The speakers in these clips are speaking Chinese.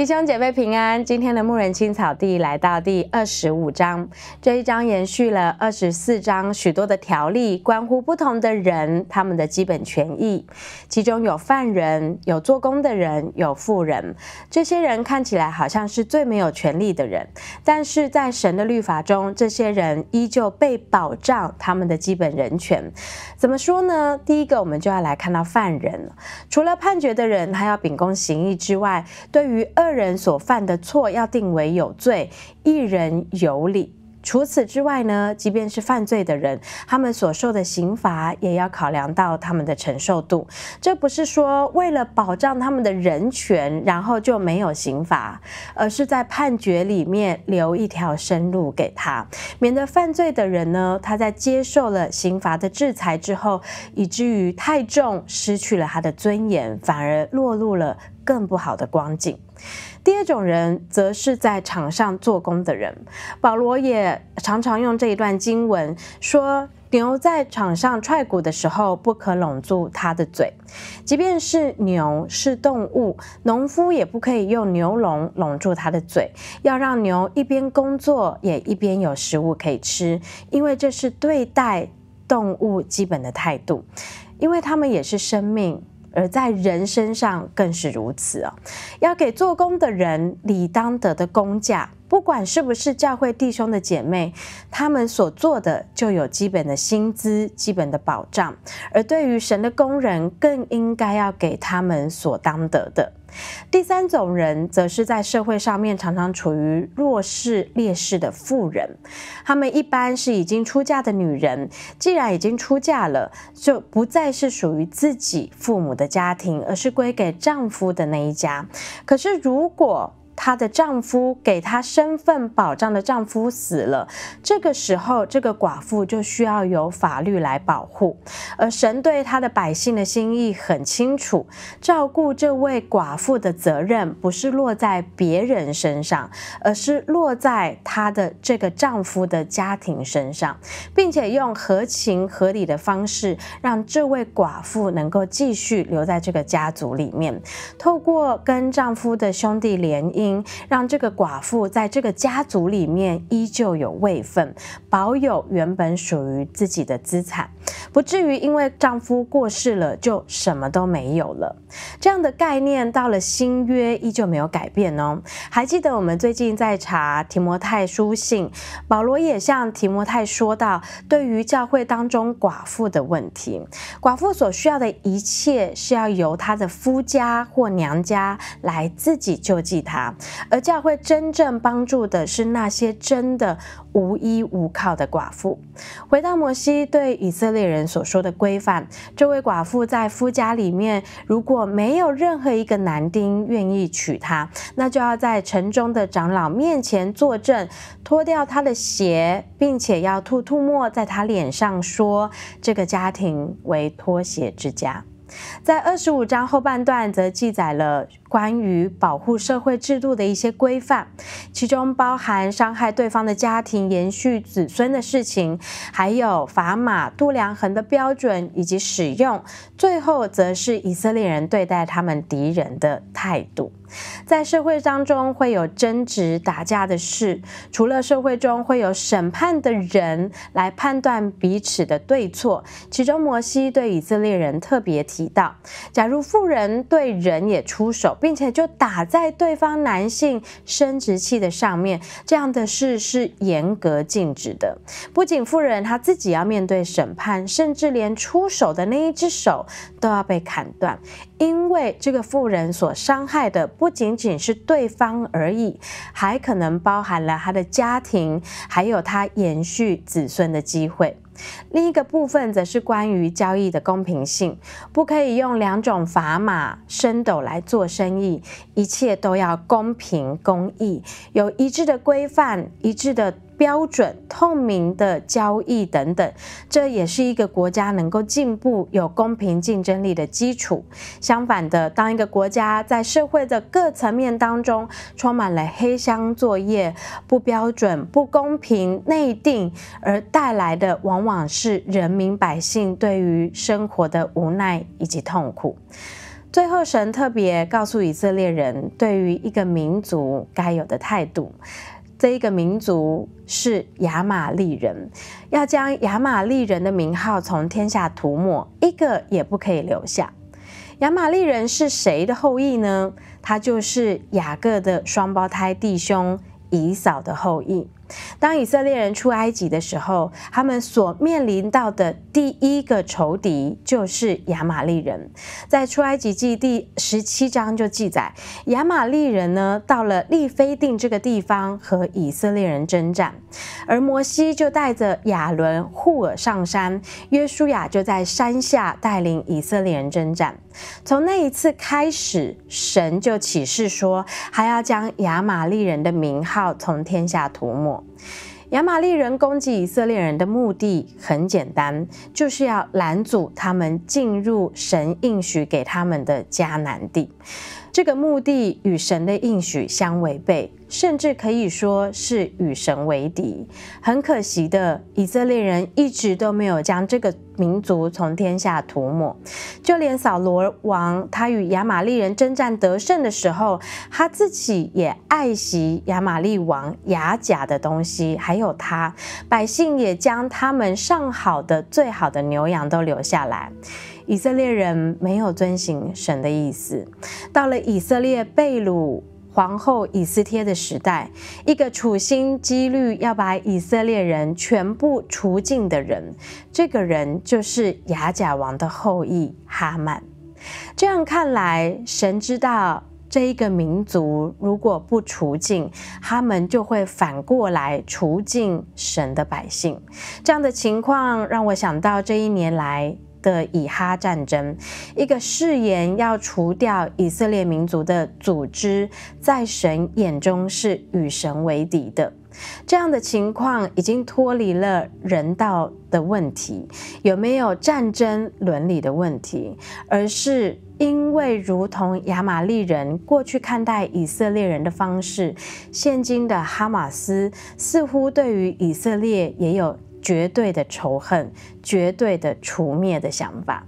弟兄姐妹平安，今天的牧人青草地来到第二十五章，这一章延续了二十四章许多的条例，关乎不同的人他们的基本权益，其中有犯人、有做工的人、有富人，这些人看起来好像是最没有权利的人，但是在神的律法中，这些人依旧被保障他们的基本人权。怎么说呢？第一个，我们就要来看到犯人除了判决的人他要秉公行义之外，对于二。个人所犯的错要定为有罪，一人有理。除此之外呢，即便是犯罪的人，他们所受的刑罚也要考量到他们的承受度。这不是说为了保障他们的人权，然后就没有刑罚，而是在判决里面留一条生路给他，免得犯罪的人呢，他在接受了刑罚的制裁之后，以至于太重，失去了他的尊严，反而落入了更不好的光景。第二种人，则是在场上做工的人。保罗也常常用这一段经文说：“牛在场上踹鼓的时候，不可拢住它的嘴；即便是牛是动物，农夫也不可以用牛笼拢住它的嘴，要让牛一边工作，也一边有食物可以吃，因为这是对待动物基本的态度，因为他们也是生命。”而在人身上更是如此哦，要给做工的人理当得的工价，不管是不是教会弟兄的姐妹，他们所做的就有基本的薪资、基本的保障；而对于神的工人，更应该要给他们所当得的。第三种人，则是在社会上面常常处于弱势、劣势的妇人。他们一般是已经出嫁的女人。既然已经出嫁了，就不再是属于自己父母的家庭，而是归给丈夫的那一家。可是，如果她的丈夫给她身份保障的丈夫死了，这个时候这个寡妇就需要由法律来保护，而神对他的百姓的心意很清楚，照顾这位寡妇的责任不是落在别人身上，而是落在她的这个丈夫的家庭身上，并且用合情合理的方式让这位寡妇能够继续留在这个家族里面，透过跟丈夫的兄弟联姻。让这个寡妇在这个家族里面依旧有位分，保有原本属于自己的资产。不至于因为丈夫过世了就什么都没有了，这样的概念到了新约依旧没有改变哦。还记得我们最近在查提摩太书信，保罗也向提摩太说到，对于教会当中寡妇的问题，寡妇所需要的一切是要由她的夫家或娘家来自己救济她，而教会真正帮助的是那些真的。无依无靠的寡妇，回到摩西对以色列人所说的规范。这位寡妇在夫家里面，如果没有任何一个男丁愿意娶她，那就要在城中的长老面前作证，脱掉她的鞋，并且要吐吐沫在她脸上，说这个家庭为脱鞋之家。在二十五章后半段则记载了。关于保护社会制度的一些规范，其中包含伤害对方的家庭、延续子孙的事情，还有砝码、度量衡的标准以及使用。最后，则是以色列人对待他们敌人的态度。在社会当中会有争执、打架的事，除了社会中会有审判的人来判断彼此的对错，其中摩西对以色列人特别提到，假如富人对人也出手。并且就打在对方男性生殖器的上面，这样的事是严格禁止的。不仅妇人她自己要面对审判，甚至连出手的那一只手都要被砍断，因为这个妇人所伤害的不仅仅是对方而已，还可能包含了她的家庭，还有她延续子孙的机会。另一个部分则是关于交易的公平性，不可以用两种砝码升斗来做生意，一切都要公平公义，有一致的规范，一致的。标准、透明的交易等等，这也是一个国家能够进步、有公平竞争力的基础。相反的，当一个国家在社会的各层面当中充满了黑箱作业、不标准、不公平、内定，而带来的往往是人民百姓对于生活的无奈以及痛苦。最后，神特别告诉以色列人，对于一个民族该有的态度。这一个民族是亚玛利人，要将亚玛利人的名号从天下涂抹，一个也不可以留下。亚玛利人是谁的后裔呢？他就是雅各的双胞胎弟兄以扫的后裔。当以色列人出埃及的时候，他们所面临到的第一个仇敌就是亚玛利人。在出埃及记第十七章就记载，亚玛利人呢到了利非定这个地方和以色列人征战，而摩西就带着亚伦护尔上山，约书亚就在山下带领以色列人征战。从那一次开始，神就启示说，还要将亚玛利人的名号从天下涂抹。亚玛利人攻击以色列人的目的很简单，就是要拦阻他们进入神应许给他们的迦南地。这个目的与神的应许相违背，甚至可以说是与神为敌。很可惜的，以色列人一直都没有将这个民族从天下涂抹。就连扫罗王，他与亚玛力人征战得胜的时候，他自己也爱惜亚玛力王雅甲的东西，还有他百姓也将他们上好的、最好的牛羊都留下来。以色列人没有遵行神的意思，到了以色列被掳皇后以斯帖的时代，一个处心积虑要把以色列人全部除尽的人，这个人就是雅甲王的后裔哈曼。这样看来，神知道这一个民族如果不除尽，他们就会反过来除尽神的百姓。这样的情况让我想到这一年来。的以哈战争，一个誓言要除掉以色列民族的组织，在神眼中是与神为敌的。这样的情况已经脱离了人道的问题，有没有战争伦理的问题？而是因为，如同亚玛力人过去看待以色列人的方式，现今的哈马斯似乎对于以色列也有。绝对的仇恨，绝对的除灭的想法。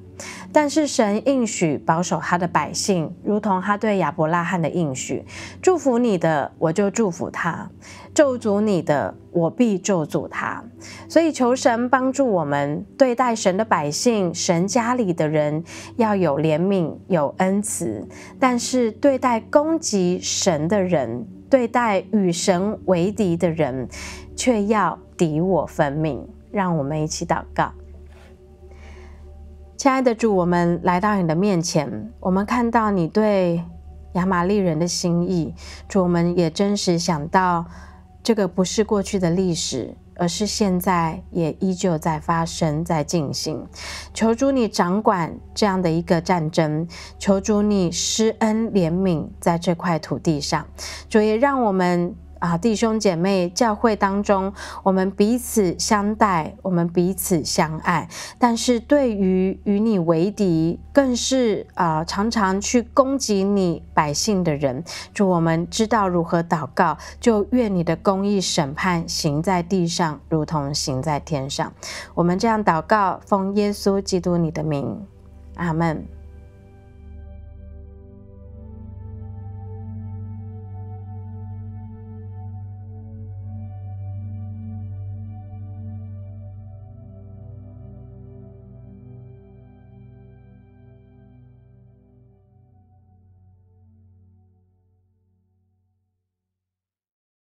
但是神应许保守他的百姓，如同他对亚伯拉罕的应许。祝福你的，我就祝福他；咒诅你的，我必咒诅他。所以求神帮助我们对待神的百姓、神家里的人要有怜悯、有恩慈；但是对待攻击神的人、对待与神为敌的人，却要敌我分明。让我们一起祷告。亲爱的主，我们来到你的面前，我们看到你对亚玛力人的心意。主，我们也真实想到，这个不是过去的历史，而是现在也依旧在发生，在进行。求主你掌管这样的一个战争，求主你施恩怜悯在这块土地上。主也让我们。啊，弟兄姐妹，教会当中，我们彼此相待，我们彼此相爱。但是，对于与你为敌，更是啊，常常去攻击你百姓的人，就我们知道如何祷告。就愿你的公义审判行在地上，如同行在天上。我们这样祷告，奉耶稣基督你的名，阿门。